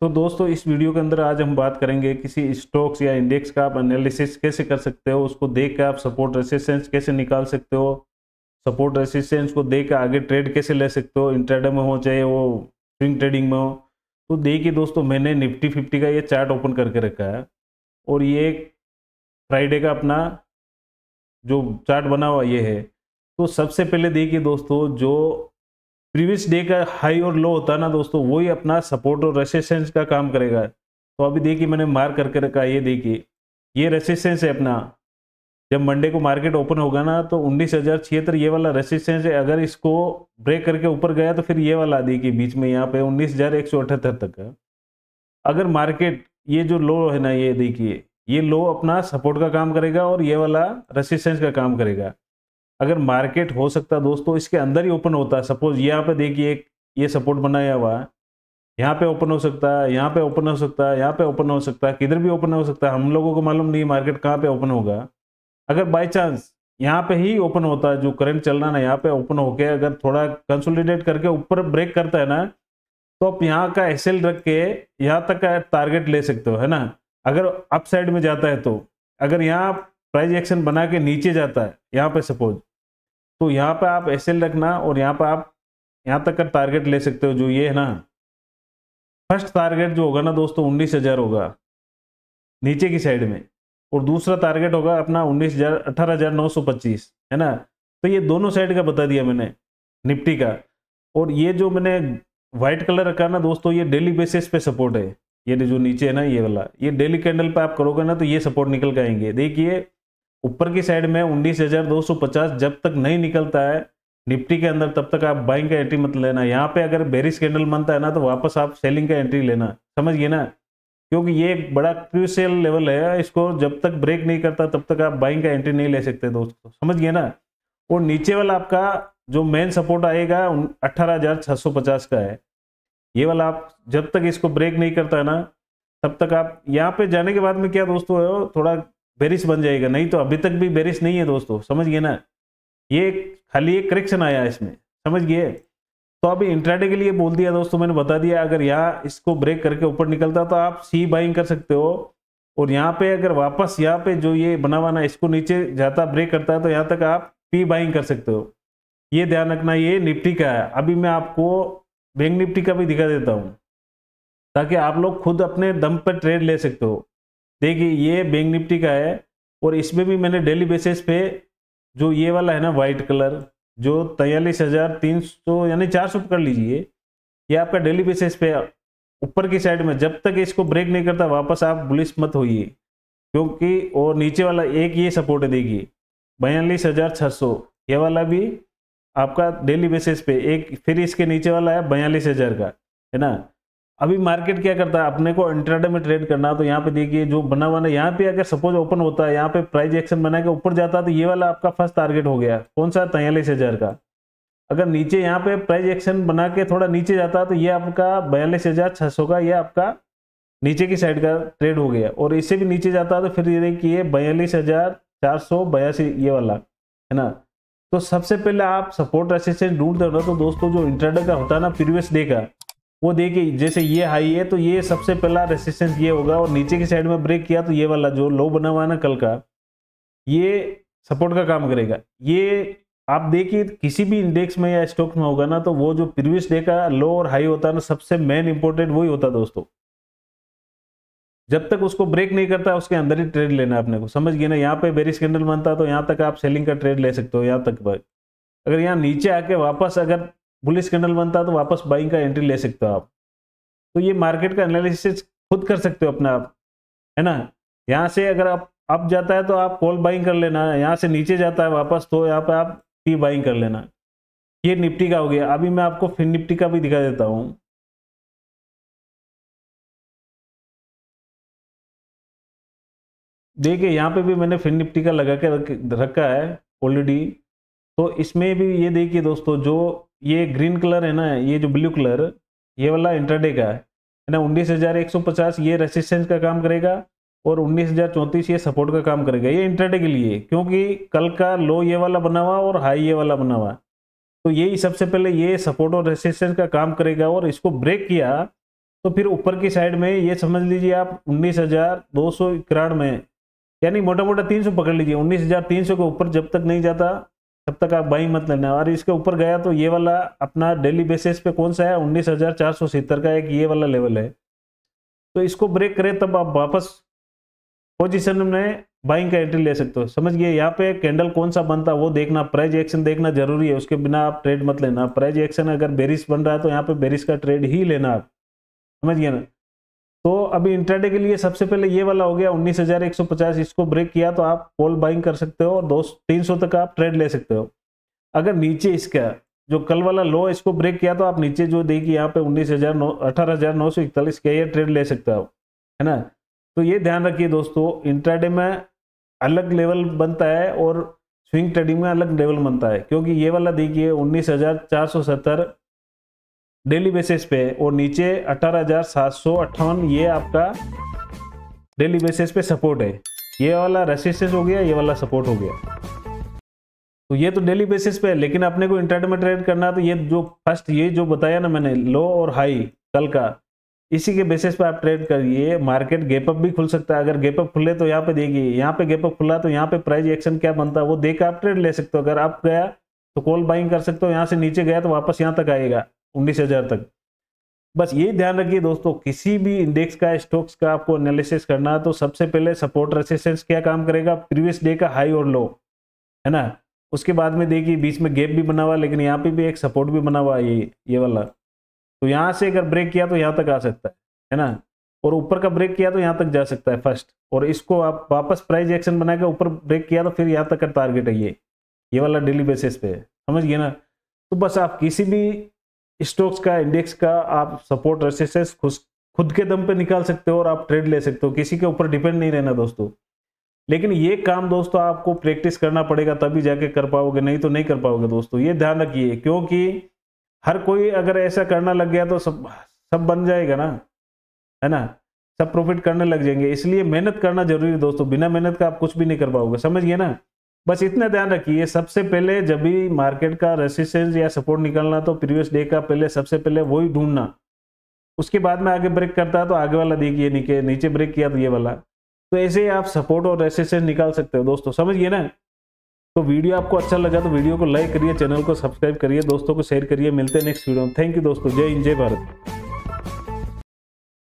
तो दोस्तों इस वीडियो के अंदर आज हम बात करेंगे किसी स्टॉक्स या इंडेक्स का आप एनालिसिस कैसे कर सकते हो उसको देख के आप सपोर्ट रेसिस्टेंस कैसे निकाल सकते हो सपोर्ट रेसिस्टेंस को देख के आगे ट्रेड कैसे ले सकते हो इंट्राडे में हो चाहे वो स्विंग ट्रेडिंग में हो तो देखिए दोस्तों मैंने निफ्टी फिफ्टी का ये चार्ट ओपन करके रखा है और ये फ्राइडे का अपना जो चार्ट बना हुआ ये है तो सबसे पहले देखिए दोस्तों जो प्रीवियस डे का हाई और लो होता है ना दोस्तों वही अपना सपोर्ट और रेसिस्टेंस का काम करेगा तो अभी देखिए मैंने मार करके रखा ये देखिए ये रेसिस्टेंस है अपना जब मंडे को मार्केट ओपन होगा ना तो उन्नीस हज़ार छिहत्तर ये वाला रेसिस्टेंस है अगर इसको ब्रेक करके ऊपर गया तो फिर ये वाला देखिए बीच में यहाँ पे उन्नीस हज़ार एक सौ अठहत्तर तक अगर मार्केट ये जो लो है ना ये देखिए ये लो अपना सपोर्ट का काम करेगा और ये वाला रेसिस्टेंस का काम करेगा अगर मार्केट हो सकता दोस्तों इसके अंदर ही ओपन होता है सपोज यहाँ पे देखिए एक ये सपोर्ट बनाया हुआ है यहाँ पे ओपन हो सकता है यहाँ पे ओपन हो सकता है यहाँ पे ओपन हो सकता है किधर भी ओपन हो सकता है हम लोगों को मालूम नहीं मार्केट कहाँ पे ओपन होगा अगर बाई चांस यहाँ पे ही ओपन होता है जो करंट चल रहा है ना यहाँ पे ओपन होके अगर थोड़ा कंसोलिडेट करके ऊपर ब्रेक करता है ना तो आप यहाँ का एस रख के यहाँ तक का टारगेट ले सकते हो है ना अगर अप साइड में जाता है तो अगर यहाँ प्राइस एक्शन बना के नीचे जाता है यहाँ पे सपोज तो यहाँ पे आप एस रखना और यहाँ पे आप यहाँ तक का टारगेट ले सकते हो जो ये है ना फर्स्ट टारगेट जो होगा ना दोस्तों उन्नीस हजार होगा नीचे की साइड में और दूसरा टारगेट होगा अपना उन्नीस हजार अठारह हजार नौ सौ पच्चीस है ना तो ये दोनों साइड का बता दिया मैंने निफ्टी का और ये जो मैंने व्हाइट कलर रखा ना दोस्तों ये डेली बेसिस पे सपोर्ट है ये जो नीचे है ना ये वाला ये डेली कैंडल पे आप करोगे ना तो ये सपोर्ट निकल के आएंगे देखिए ऊपर की साइड में पचास जब तक नहीं निकलता है निफ्टी के अंदर तब तक आप बाइंग का एंट्री मत लेना यहाँ पे अगर बेरिस कैंडल बनता है ना तो वापस आप सेलिंग का एंट्री लेना समझिए ना क्योंकि ये एक बड़ा क्रूशियल लेवल है इसको जब तक ब्रेक नहीं करता तब तक आप बाइंग का एंट्री नहीं ले सकते दोस्तों समझिए ना और नीचे वाला आपका जो मेन सपोर्ट आएगा अट्ठारह का है ये वाला आप जब तक इसको ब्रेक नहीं करता है ना तब तक आप यहाँ पे जाने के बाद में क्या दोस्तों थोड़ा बेरिस बन जाएगा नहीं तो अभी तक भी बेरिस नहीं है दोस्तों समझिए ना ये खाली एक करेक्शन आया इसमें समझिए तो अभी इंट्राडे के लिए बोल दिया दोस्तों मैंने बता दिया अगर यहाँ इसको ब्रेक करके ऊपर निकलता तो आप सी बाइंग कर सकते हो और यहाँ पे अगर वापस यहाँ पे जो ये बना हुआ ना इसको नीचे जाता ब्रेक करता है तो यहाँ तक आप पी बाइंग कर सकते हो ये ध्यान रखना ये निफ्टी का है अभी मैं आपको बैंक निफ्टी का भी दिखा देता हूँ ताकि आप लोग खुद अपने दम पर ट्रेड ले सकते हो देखिए ये बैंक निफ्टी का है और इसमें भी मैंने डेली बेसिस पे जो ये वाला है ना वाइट कलर जो तैयलीस हज़ार तीन सौ यानी चार सौ कर लीजिए ये आपका डेली बेसिस पे ऊपर की साइड में जब तक इसको ब्रेक नहीं करता वापस आप बुलिस मत होइए क्योंकि और नीचे वाला एक ये सपोर्ट देगी बयालीस हज़ार छः सौ ये वाला भी आपका डेली बेसिस पे एक फिर इसके नीचे वाला है बयालीस हज़ार का है ना अभी मार्केट क्या करता है अपने को इंटरनेट में ट्रेड करना तो यहाँ पे देखिए जो बना बना यहाँ पे अगर सपोज ओपन होता है यहाँ पे प्राइस एक्शन बना के ऊपर जाता है तो ये वाला आपका फर्स्ट टारगेट हो गया कौन सा तैयलीस हजार का अगर नीचे यहाँ पे प्राइस एक्शन बना के थोड़ा नीचे जाता है तो ये आपका बयालीस हजार छः सौ का ये आपका नीचे की साइड का ट्रेड हो गया और इससे भी नीचे जाता है तो फिर ये देखिए बयालीस हजार चार सौ बयासी ये वाला है ना तो सबसे पहले आप सपोर्ट रेसिस्टेंस ढूंढते रहे हो तो दोस्तों जो इंटरडे का होता है ना प्रीवियस डे का वो देखिए जैसे ये हाई है तो ये सबसे पहला रेसिस्टेंस ये होगा और नीचे की साइड में ब्रेक किया तो ये वाला जो लो बना हुआ है ना कल का ये सपोर्ट का काम करेगा ये आप देखिए किसी भी इंडेक्स में या स्टॉक में होगा ना तो वो जो प्रीवियस डे का लो और हाई होता है ना सबसे मेन इंपॉर्टेंट वही होता है दोस्तों जब तक उसको ब्रेक नहीं करता उसके अंदर ही ट्रेड लेना अपने को समझ गए ना यहाँ पे बेरिस कैंडल बनता है तो यहाँ तक आप सेलिंग का ट्रेड ले सकते हो यहाँ तक अगर यहाँ नीचे आके वापस अगर बुलिस कैंडल बनता तो वापस बाइंग का एंट्री ले सकते हो आप तो ये मार्केट का एनालिसिस खुद कर सकते हो अपने आप है ना यहाँ से अगर आप अप जाता है तो आप कॉल बाइंग कर लेना यहाँ से नीचे जाता है वापस तो यहाँ पे आप टी बाइंग कर लेना ये निफ्टी का हो गया अभी मैं आपको फिन निफ्टी का भी दिखा देता हूँ देखिए यहाँ पे भी मैंने फिन निफ्टी का लगा के रखा है ऑलरेडी तो इसमें भी ये देखिए दोस्तों जो ये ग्रीन कलर है ना ये जो ब्लू कलर ये वाला इंटरडे का है ना उन्नीस हजार एक सौ पचास ये रेसिस्टेंस का, काम करेगा और उन्नीस हजार चौंतीस ये सपोर्ट का काम करेगा ये इंटरडे के लिए क्योंकि कल का लो ये वाला बना हुआ और हाई ये वाला बना हुआ तो यही सबसे पहले ये सपोर्ट और रेसिस्टेंस का काम करेगा और इसको ब्रेक किया तो फिर ऊपर की साइड में ये समझ लीजिए आप उन्नीस हजार दो सौ इक्यानवे यानी मोटा मोटा तीन सौ पकड़ लीजिए उन्नीस हजार तीन सौ के ऊपर जब तक नहीं जाता तब तक आप बाइंग मत लेना और इसके ऊपर गया तो ये वाला अपना डेली बेसिस पे कौन सा है उन्नीस हजार चार सौ का एक ये वाला लेवल है तो इसको ब्रेक करें तब आप वापस पोजिशन में बाइंग का एंट्री ले सकते हो समझ गए यहाँ पे कैंडल कौन सा बनता है वो देखना प्राइज एक्शन देखना जरूरी है उसके बिना आप ट्रेड मत लेना प्राइज एक्शन अगर बेरिस बन रहा है तो यहाँ पे बेरिस का ट्रेड ही लेना आप समझ गए ना तो अभी इंटरडे के लिए सबसे पहले ये वाला हो गया 19,150 इसको ब्रेक किया तो आप कॉल बाइंग कर सकते हो और दो तीन सौ तक आप ट्रेड ले सकते हो अगर नीचे इसका जो कल वाला लो इसको ब्रेक किया तो आप नीचे जो देखिए यहाँ पे उन्नीस हजार नौ अठारह हजार नौ सौ इकतालीस का ये ट्रेड ले सकते हो है ना तो ये ध्यान रखिए दोस्तों इंटरडे में अलग लेवल बनता है और स्विंग ट्रेडिंग में अलग लेवल बनता है क्योंकि ये वाला देखिए उन्नीस हजार चार सौ सत्तर डेली बेसिस पे और नीचे अठारह ये आपका डेली बेसिस पे सपोर्ट है ये वाला रेसिस्टेंस हो गया ये वाला सपोर्ट हो गया तो ये तो डेली बेसिस पे है लेकिन अपने को इंटरनेट में ट्रेड करना तो ये जो फर्स्ट ये जो बताया ना मैंने लो और हाई कल का इसी के बेसिस पे आप ट्रेड करिए मार्केट गैपअप भी खुल सकता है अगर गैपअप खुले तो यहाँ पे देखिए यहाँ पे गैपअप खुला तो यहाँ पे प्राइस एक्शन क्या बनता है वो देख आप ट्रेड ले सकते हो अगर आप गया तो कॉल बाइंग कर सकते हो यहाँ से नीचे गया तो वापस यहाँ तक आएगा उन्नीस हजार तक बस ये ध्यान रखिए दोस्तों किसी भी इंडेक्स का स्टॉक्स का आपको एनालिसिस करना है तो सबसे पहले सपोर्ट रेसिस्टेंस क्या काम करेगा प्रीवियस डे का हाई और लो है ना उसके बाद में देखिए बीच में गैप भी बना हुआ लेकिन यहाँ पे भी एक सपोर्ट भी बना हुआ ये ये वाला तो यहाँ से अगर ब्रेक किया तो यहाँ तक आ सकता है है ना और ऊपर का ब्रेक किया तो यहाँ तक जा सकता है फर्स्ट और इसको आप वापस प्राइज एक्शन बना के ऊपर ब्रेक किया तो फिर यहाँ तक का टारगेट है ये ये वाला डेली बेसिस पे समझ गए ना तो बस आप किसी भी स्टॉक्स का इंडेक्स का आप सपोर्ट रेसिस्टेंस खुद के दम पे निकाल सकते हो और आप ट्रेड ले सकते हो किसी के ऊपर डिपेंड नहीं रहना दोस्तों लेकिन ये काम दोस्तों आपको प्रैक्टिस करना पड़ेगा तभी जाके कर पाओगे नहीं तो नहीं कर पाओगे दोस्तों ये ध्यान रखिए क्योंकि हर कोई अगर ऐसा करना लग गया तो सब सब बन जाएगा ना है ना सब प्रॉफिट करने लग जाएंगे इसलिए मेहनत करना जरूरी है दोस्तों बिना मेहनत का आप कुछ भी नहीं कर पाओगे समझिए ना बस इतना ध्यान रखिए सबसे पहले जब भी मार्केट का रेसिस्टेंस या सपोर्ट निकलना तो प्रीवियस डे का पहले सबसे पहले वही ढूंढना उसके बाद में आगे ब्रेक करता है तो आगे वाला देखिए नीचे नीचे ब्रेक किया तो ये वाला तो ऐसे ही आप सपोर्ट और रेसिस्टेंस निकाल सकते हो दोस्तों समझिए ना तो वीडियो आपको अच्छा लगा तो वीडियो को लाइक करिए चैनल को सब्सक्राइब करिए दोस्तों को शेयर करिए मिलते हैं नेक्स्ट वीडियो में थैंक यू दोस्तों जय हिंद जय भारत